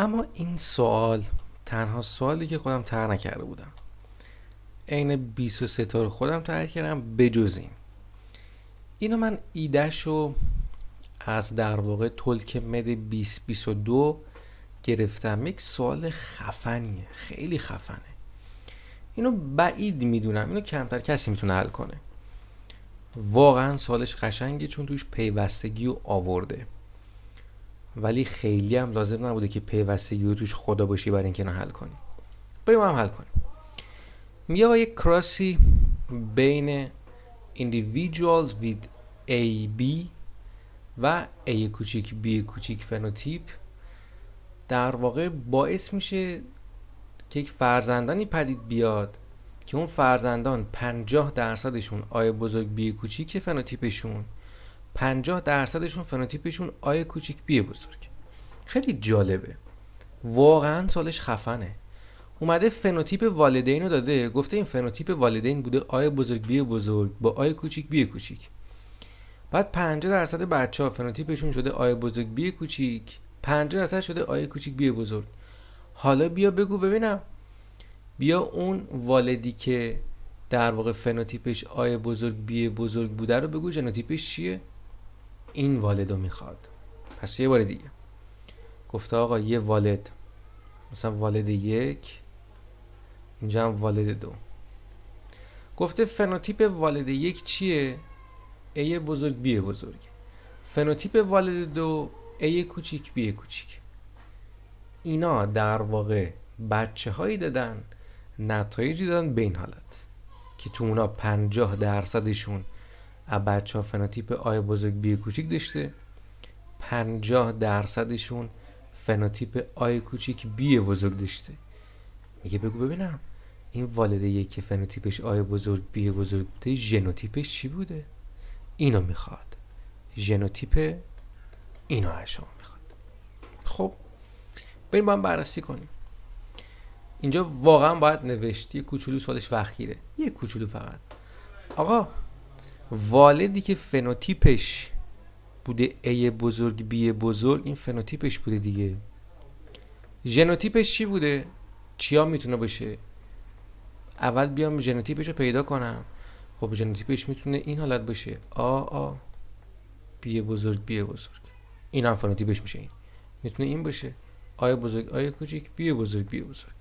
اما این سوال تنها سوالی که خودم تر نکرده بودم عین 23 تا رو خودم طرح کردم بجز این اینو من ایدهش رو از در واقع تلک مد 2022 گرفتم یک سوال خفنیه خیلی خفنه اینو بعید میدونم اینو کمتر کسی میتونه حل کنه واقعا سالش قشنگه چون توش پیوستگی و آورده ولی خیلی هم لازم نبوده که پیوستگی یوتیش توش خدا باشی برای اینکه حل کنی بریم هم حل کنیم میگه با یک کراسی بین individuals with بی و A کوچیک B کوچیک فنوتیپ در واقع باعث میشه که یک فرزندانی پدید بیاد که اون فرزندان 50 درصدشون آی بزرگ بی کوچیک فنوتیپشون 50 درصدشون فنوتیپشون آی کوچیک بی بزرگ خیلی جالبه واقعا سالش خفنه اومده فنوتیپ والدین رو داده گفته این فنوتیپ والدین بوده آی بزرگ بی بزرگ با آی کوچیک بی کوچیک بعد 50 درصد بچه ها فنوتیپشون شده آی بزرگ بی کوچیک 50 درصد شده آی کوچیک بی بزرگ حالا بیا بگو ببینم بیا اون والدی که در واقع فنوتیپش آی بزرگ بی بزرگ بوده رو بگو ژنوتیپش چیه این رو میخواد پس یه بار دیگه گفته آقا یه والد مثلا والد یک اینجا هم والد دو گفته فنوتیپ والد یک چیه؟ ای بزرگ بی بزرگ فنوتیپ والد دو ای کوچیک بی کوچیک اینا در واقع بچه هایی دادن نتایجی دادن به این حالت که تو اونا پنجاه درصدشون ها فنوتیپ آی بزرگ بی کوچیک داشته 50 درصدشون فنوتیپ آی کوچیک بی بزرگ داشته میگه بگو ببینم این والده که فنوتیپش آی بزرگ بی بزرگ بوده ژنوتیپش چی بوده اینو میخواد ژنوتیپ اینو از شما میخواد خب بریم با هم بررسی کنیم اینجا واقعا باید نوشتی کوچولو سالش وقت یه کوچولو فقط آقا والدی که فنوتیپش بوده A بزرگ B بزرگ این فنوتیپش بوده دیگه ژنوتیپش چی بوده چیا میتونه باشه اول بیام ژنوتیپش رو پیدا کنم خب ژنوتیپش میتونه این حالت باشه آ آ بی بزرگ بی بزرگ این هم فنوتیپش میشه این میتونه این باشه آی بزرگ آی کوچیک بی بزرگ بی بزرگ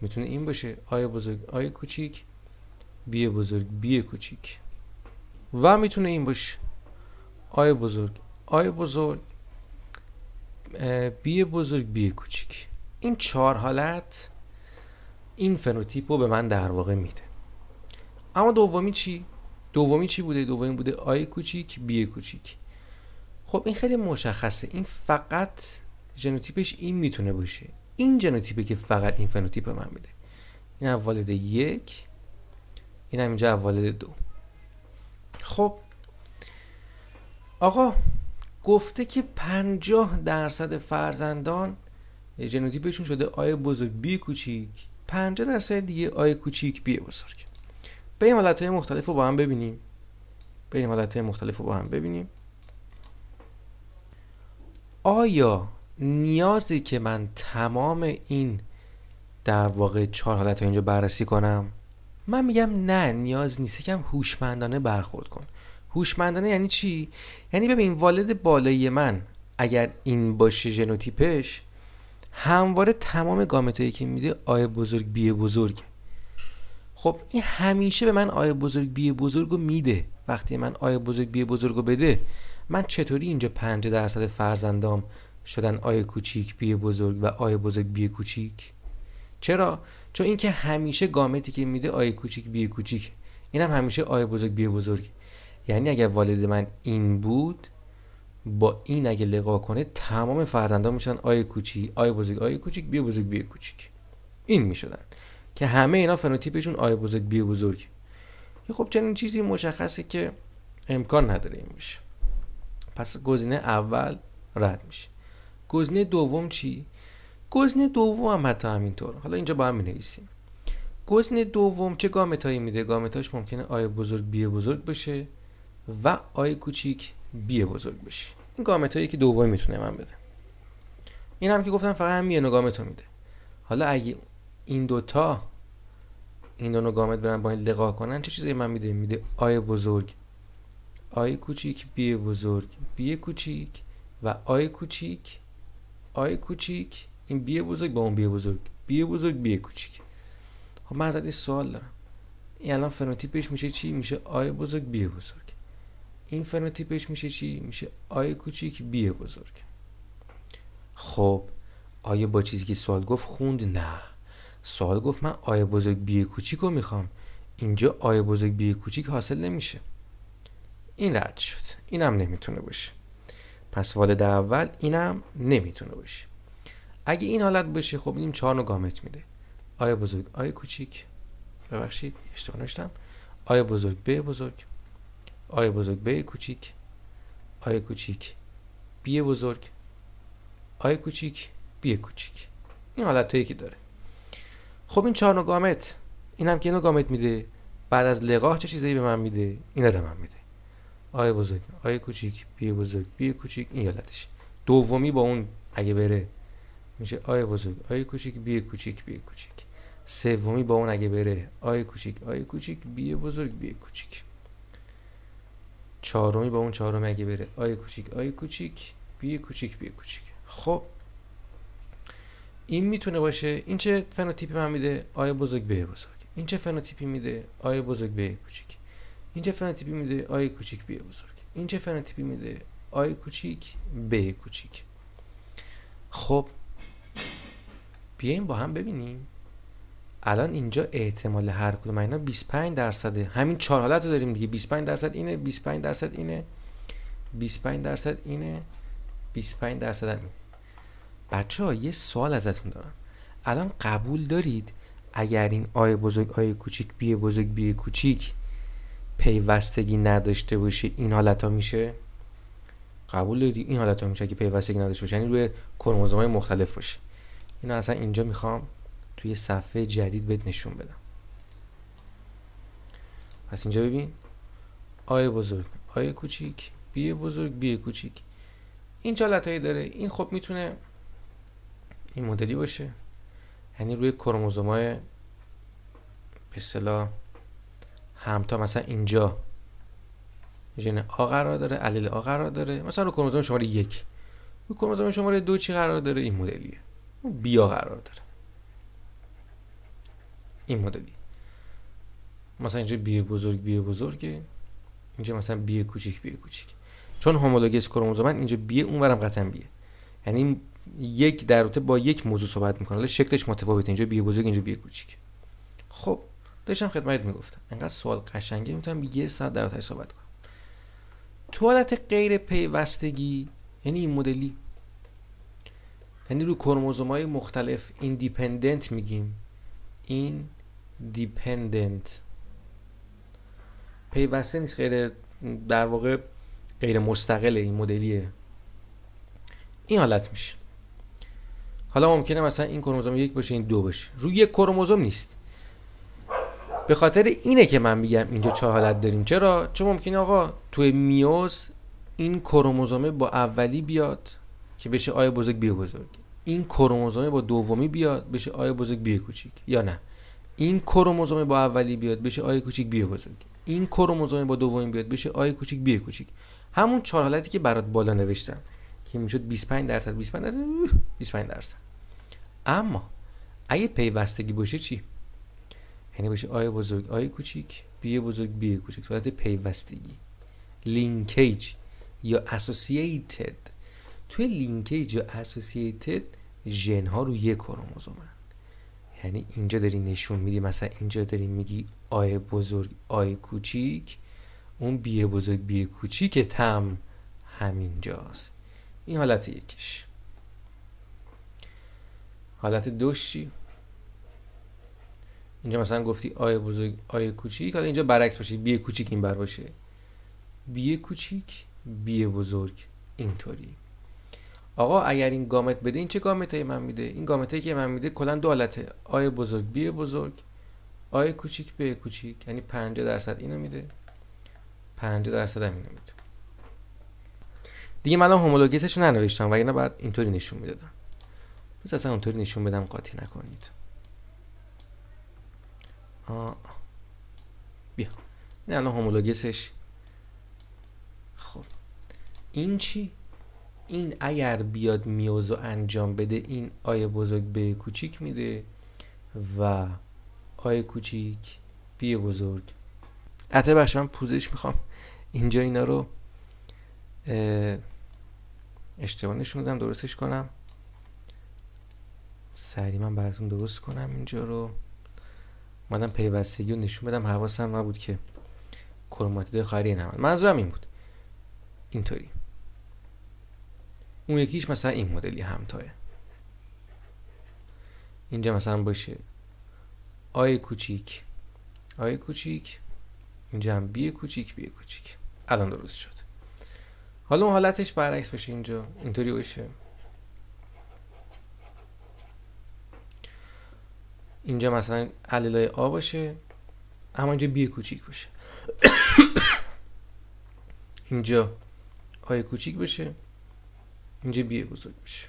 میتونه این باشه آی بزرگ آی کوچیک بی بزرگ بی کوچیک و میتونه این باشه آی بزرگ آی بزرگ بی بزرگ بی کوچیک این چهار حالت این فنوتیپ رو به من در واقع میده اما دومی چی دومی چی بوده دومی بوده آی کوچیک بی کوچیک خب این خیلی مشخصه این فقط ژنوتیپش این میتونه باشه این ژنوتیپه که فقط این فنوتیپ به من میده این از والد یک این هم اینجا از والد دو خب آقا گفته که پنجاه درصد فرزندان ژنوتیپشون شده آی بزرگ بی کوچیک 50 درصد دیگه آی کوچیک بی بزرگ بریم حالت های مختلف رو با هم ببینیم بریم حالت های مختلف رو با هم ببینیم آیا نیازی که من تمام این در واقع چهار حالت اینجا بررسی کنم من میگم نه نیاز نیست یکم هوشمندانه برخورد کن هوشمندانه یعنی چی یعنی ببین والد بالایی من اگر این باشه ژنوتیپش همواره تمام گامتایی که میده آی بزرگ بیه بزرگ خب این همیشه به من آی بزرگ بی بزرگ میده وقتی من آی بزرگ بیه بزرگ بده من چطوری اینجا پنج درصد فرزندام شدن آی کوچیک بیه بزرگ و آی بزرگ بیه کوچیک چرا چون اینکه همیشه گامتی که میده آی کوچیک بی کوچیک اینم هم همیشه آی بزرگ بی بزرگ یعنی اگر والد من این بود با این اگه لقا کنه تمام فرزندان میشن آی کوچی آ بزرگ آی کوچیک بی بزرگ بی کوچیک این میشدن که همه اینا فنوتیپشون آی بزرگ بی بزرگ خب چنین چیزی مشخصه که امکان نداره این میشه پس گزینه اول رد میشه گزینه دوم چی گزینه دوم هم حتی همینطور حالا اینجا با هم نویسیم گزن دوم چه گامت هایی میده هاش ممکنه آی بزرگ بی بزرگ بشه و آی کوچیک بی بزرگ بشه این هایی که دوم میتونه من بده این هم که گفتم فقط هم یه نگامت میده حالا اگه این دوتا این دو نگامت برن با این لقا کنن چه چیزی من میده میده آی بزرگ آی کوچیک بی بزرگ بی کوچیک و آی کوچیک آی کوچیک این بیه بزرگ با اون بیه بزرگ بیه بزرگ بیه کوچیک خب من ازت سوال دارم این الان فنوتیپش میشه چی میشه آی بزرگ بیه بزرگ این فنوتیپش میشه چی میشه آی کوچیک بی بزرگ خب آیا با چیزی که سوال گفت خوند نه سوال گفت من آی بزرگ بیه کوچیک رو میخوام اینجا آی بزرگ بیه کوچیک حاصل نمیشه این رد شد اینم نمیتونه باشه پس والد اول اینم نمیتونه باشه اگه این حالت بشه خب این چهار گامت میده آیا بزرگ آیا کوچیک ببخشید اشتباه نوشتم آیا بزرگ ب بزرگ آیا بزرگ ب کوچیک آیا کوچیک ب بزرگ آیا کوچیک ب کوچیک این حالت که داره خب این چهار گامت این هم که اینو گامت میده بعد از لقاه چه چیزایی به من میده اینا رو من میده آیا بزرگ آیا کوچیک بی بزرگ بی کوچیک این حالتش دومی با اون اگه بره میشه آی بزرگ آی کوچیک بی کوچیک بی کوچیک سومی با اون اگه بره آی کوچیک آی کوچیک بی بزرگ بی کوچیک چهارمی با اون چهارم اگه بره آی کوچیک آی کوچیک بی کوچیک بی کوچیک خب این میتونه باشه این چه فنوتیپی من میده آی بزرگ به بزرگ این چه فنوتیپی میده آی بزرگ به کوچیک این چه فنوتیپی میده آی کوچیک بی بزرگ این چه فنوتیپی میده آی کوچیک بی کوچیک خب بیایم با هم ببینیم الان اینجا احتمال هر کدوم اینا 25 درصده همین چهار حالت رو داریم دیگه 25 درصد اینه 25 درصد اینه 25 درصد اینه 25 درصد اینه بچه ها یه سوال ازتون دارم الان قبول دارید اگر این آی بزرگ آی کوچیک بی بزرگ بی کوچیک پیوستگی نداشته باشه این حالت ها میشه قبول دارید این حالت ها میشه که پیوستگی نداشته باشه یعنی روی کروموزوم های مختلف باشه اینو اصلا اینجا میخوام توی صفحه جدید بهت نشون بدم پس اینجا ببین آی بزرگ آی کوچیک بی بزرگ بی کوچیک این هایی داره این خب میتونه این مدلی باشه یعنی روی های به پسلا همتا مثلا اینجا ژن آ قرار داره علیل آ قرار داره مثلا رو کروموزوم شماره یک روی کروموزوم شماره دو چی قرار داره این مدلیه بیا قرار داره این مدلی مثلا اینجا بیه بزرگ بیه بزرگه اینجا مثلا بیه کوچیک بیه کوچیک چون هومولوگس کروموزومن اینجا بیه اونورم قطعا بیه یعنی یک در با یک موضوع صحبت میکنه ولی شکلش متفاوته اینجا بیه بزرگ اینجا بیه کوچیک خب داشتم خدمت میگفتم انقدر سوال قشنگه میتونم یه ساعت در صحبت کنم تو غیر پیوستگی یعنی این مدلی یعنی رو کروموزوم های مختلف ایندیپندنت میگیم این دیپندنت پیوسته نیست غیر در واقع غیر مستقل این مدلیه این حالت میشه حالا ممکنه مثلا این کروموزوم یک باشه این دو باشه روی یک کروموزوم نیست به خاطر اینه که من میگم اینجا چه حالت داریم چرا چه ممکنه آقا توی میوز این کروموزومه با اولی بیاد که بشه آی بزرگ بی بزرگ این کروموزوم با دومی بیاد بشه آی بزرگ بیه کوچیک یا نه این کروموزوم با اولی بیاد بشه آی کوچیک بیه بزرگ این کروموزوم با دومی بیاد بشه آی کوچیک بیه کوچیک همون چهار حالتی که برات بالا نوشتم که میشد 25 درصد 25 درصد 25 درصد اما اگه پیوستگی باشه چی یعنی باشه آی بزرگ آی کوچیک بیه بزرگ بیه کوچیک صورت پیوستگی لینکیج یا اسوسییتد توی لینکیج یا اسوسییتد ژن ها رو یک کروموزومن یعنی اینجا داری نشون میدی مثلا اینجا داری میگی آی بزرگ آی کوچیک اون بیه بزرگ بیه کوچیک تم همینجاست این حالت یکیش حالت دوش چی؟ اینجا مثلا گفتی آی بزرگ آی کوچیک حالا اینجا برعکس باشه بیه کوچیک این بر باشه بیه کوچیک بیه بزرگ اینطوری آقا اگر این گامت بده این چه گامت های من میده این گامت که من میده کلا دو حالته آی بزرگ بی بزرگ آی کوچیک به کوچیک یعنی 50 درصد اینو میده 50 درصد هم اینو میده دیگه من الان هومولوگیسش ننوشتم اینا بعد اینطوری نشون میدادم بس اصلا اونطوری نشون بدم قاطی نکنید آه. بیا این الان هومولوگیسش خب این چی این اگر بیاد میوزو انجام بده این آی بزرگ به کوچیک میده و آی کوچیک بی بزرگ حتی بخش من پوزش میخوام اینجا اینا رو اشتباه نشوندم درستش کنم سریع من براتون درست کنم اینجا رو مادم پیوستگی رو نشون بدم حواسم نبود که کروماتیدهای خیلی نمند منظورم این بود اینطوری اون یکیش مثلا این مدلی تایه اینجا مثلا باشه آی کوچیک آی کوچیک اینجا هم بی کوچیک بی کوچیک الان درست شد حالا اون حالتش برعکس بشه اینجا اینطوری باشه اینجا مثلا علیلای آ باشه اما اینجا بی کوچیک باشه اینجا آی کوچیک باشه اینجا بیه بزرگ میشه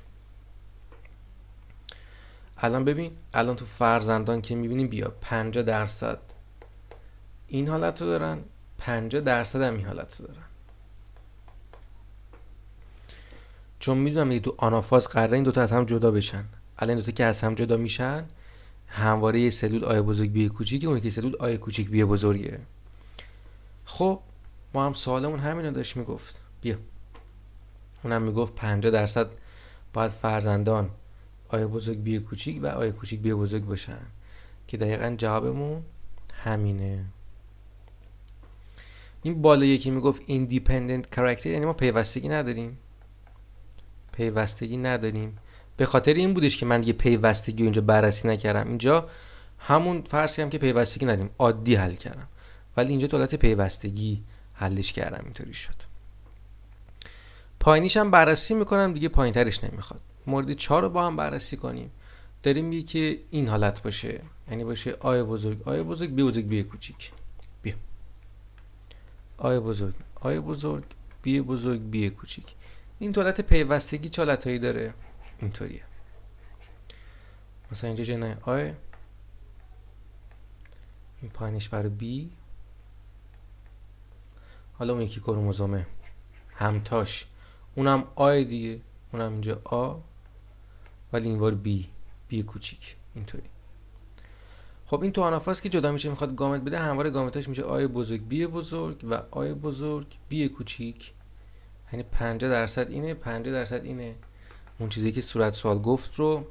الان ببین الان تو فرزندان که میبینیم بیا 50 درصد این حالت رو دارن 50 درصد هم این حالت رو دارن چون میدونم دیگه تو آنافاز قراره این دوتا از هم جدا بشن الان این دوتا که از هم جدا میشن همواره یه سلول آیه بزرگ بیه کوچیک اون که سلول آیه کوچیک بیه بزرگه خب ما هم سوالمون همین رو داشت میگفت بیا اونم میگفت 50 درصد باید فرزندان آیا بزرگ بیه کوچیک و آیا کوچیک بیه بزرگ باشن که دقیقا جوابمون همینه این بالا یکی میگفت ایندیپندنت کاراکتر، یعنی ما پیوستگی نداریم پیوستگی نداریم به خاطر این بودش که من دیگه پیوستگی اینجا بررسی نکردم اینجا همون فرض کردم که پیوستگی نداریم عادی حل کردم ولی اینجا تو پیوستگی حلش کردم اینطوری شد پایینیش هم بررسی میکنم دیگه ترش نمیخواد مورد چهار رو با هم بررسی کنیم داریم میگه که این حالت باشه یعنی باشه آی بزرگ آی بزرگ بی بزرگ بی کوچیک بی آی بزرگ آی بزرگ بی بزرگ بی کوچیک این طولت پیوستگی چه هایی داره اینطوریه مثلا اینجا جنای آی این پایینش بر بی حالا اون یکی کروموزومه همتاش اونم آی دیگه اونم اینجا آ ولی اینوار بی بی کوچیک اینطوری خب این تو آنافاس که جدا میشه میخواد گامت بده همواره گامتاش میشه آی بزرگ بی بزرگ و آی بزرگ بی کوچیک یعنی 50 درصد اینه 50 درصد اینه اون چیزی که صورت سوال گفت رو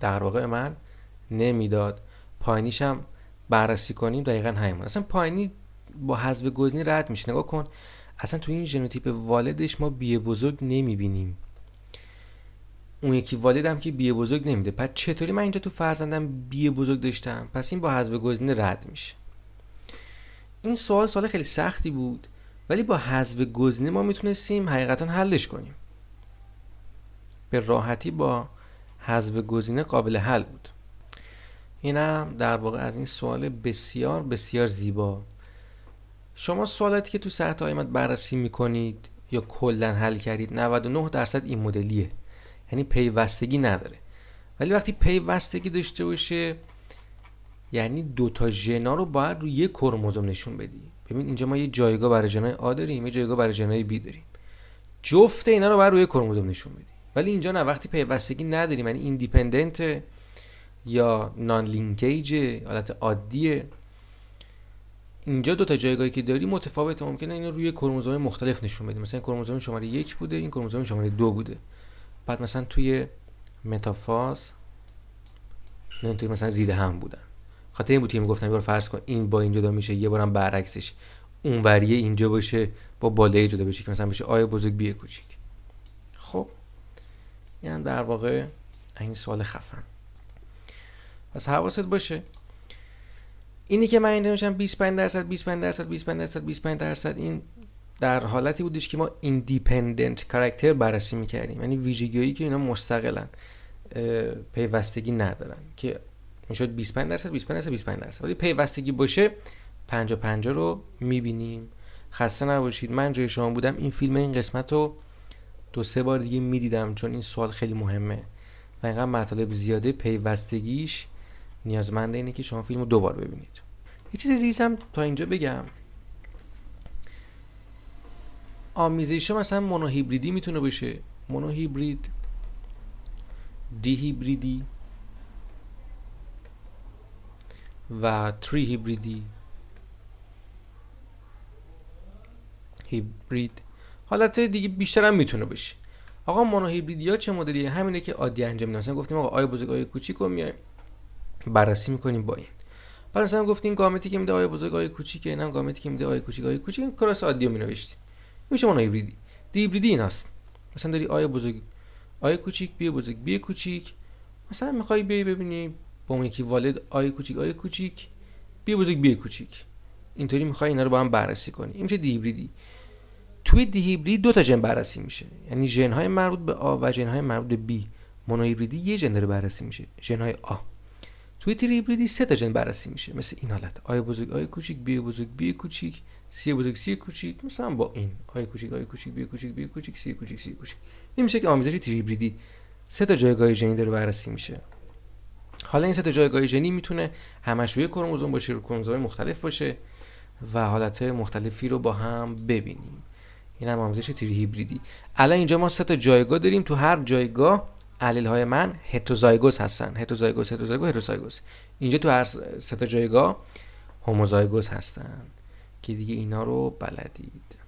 در واقع من نمیداد پایینیش هم بررسی کنیم دقیقا همین اصلا پایینی با حذف گزینی رد میشه نگاه کن اصلا تو این ژنوتیپ والدش ما بیه بزرگ نمیبینیم اون یکی والدم که بیه بزرگ نمیده پس چطوری من اینجا تو فرزندم بیه بزرگ داشتم پس این با حذف گزینه رد میشه این سوال سوال خیلی سختی بود ولی با حذف گزینه ما میتونستیم حقیقتا حلش کنیم به راحتی با حذف گزینه قابل حل بود اینم در واقع از این سوال بسیار بسیار زیبا شما سوالاتی که تو ساعت آیمت بررسی میکنید یا کلا حل کردید 99 درصد این مدلیه یعنی پیوستگی نداره ولی وقتی پیوستگی داشته باشه یعنی دو تا ژنا رو باید روی یک کروموزوم نشون بدی ببین اینجا ما یه جایگاه برای ژنای آ داریم یه جایگاه برای ژنای بی داریم جفت اینا رو باید روی کروموزوم نشون بدی ولی اینجا نه وقتی پیوستگی نداریم یعنی ایندیپندنت یا نان لینکیج حالت عادیه اینجا دو تا جایگاهی که داری متفاوت ممکنه اینو روی کروموزوم مختلف نشون بدی مثلا کروموزوم شماره یک بوده این کروموزوم شماره دو بوده بعد مثلا توی متافاز نه توی مثلا زیر هم بودن خاطر این بود که میگفتم یه بار فرض کن این با اینجا جدا میشه یه بارم برعکسش اونوریه اینجا باشه با بالای جدا بشه که مثلا بشه آی بزرگ بیه کوچیک خب این در واقع این سوال خفن پس حواست باشه اینی که من میشم 25 درصد 25 درصد 25 درصد 25 درصد این در حالتی بودش که ما ایندیپندنت کاراکتر بررسی میکردیم یعنی ویژگیهایی که اینا مستقلن پیوستگی ندارن که میشد 25 درصد 25 درصد 25 درصد ولی پیوستگی باشه 50 50 رو میبینیم خسته نباشید من جای شما بودم این فیلم این قسمت رو دو سه بار دیگه میدیدم چون این سوال خیلی مهمه و اینقدر مطالب زیاده پیوستگیش نیازمنده اینه که شما فیلم رو دوبار ببینید یه چیز ریزم تا اینجا بگم آمیزش مثلا هیبریدی میتونه بشه هیبرید دی هیبریدی و تری هیبریدی هیبرید حالت دیگه بیشتر هم میتونه بشه آقا هیبریدی ها چه مدلیه همینه که عادی انجام میدن گفتیم آقا آی بزرگ آی کوچیک رو میایم بررسی میکنیم با این بعد مثلا گفتیم گامتی که میده آیه بزرگ آیه کوچیک اینم گامتی که میده آیه کوچیک آیه کوچیک کراس عادیو می مینوشتیم میشه اون هیبریدی دیبریدی ایناست مثلا داری آیه بزرگ آیه کوچیک بی بزرگ بی کوچیک مثلا میخوای بیای ببینی با اون یکی والد آیه کوچیک آیه کوچیک بی بزرگ بی کوچیک اینطوری میخوای اینا رو با هم بررسی کنی این میشه دیبریدی توی دیهیبرید دو تا ژن بررسی میشه یعنی ژن های مربوط به آ و ژن های مربوط به بی مونوهیبریدی یه ژن بررسی میشه ژن های آ توی تیر هیبریدی سه تا بررسی میشه مثل این حالت آی بزرگ آی کوچیک بی بزرگ بی کوچیک سی بزرگ سی کوچیک مثلا با این آی کوچیک آی کوچیک بی کوچیک بی کوچیک سی کوچیک سی کوچیک این میشه که آمیزش تیر سه تا جایگاه ژنی داره بررسی میشه حالا این سه تا جایگاه ژنی میتونه همش روی کروموزوم باشه روی کروموزوم مختلف باشه و حالت مختلفی رو با هم ببینیم این هم آموزش هیبریدی الان اینجا ما سه تا جایگاه داریم تو هر جایگاه علیل های من هتوزایگوس هستن هتوزایگوس هتوزایگوس هتوزایگوس اینجا تو هر سه تا جایگاه هوموزایگوس هستن که دیگه اینا رو بلدید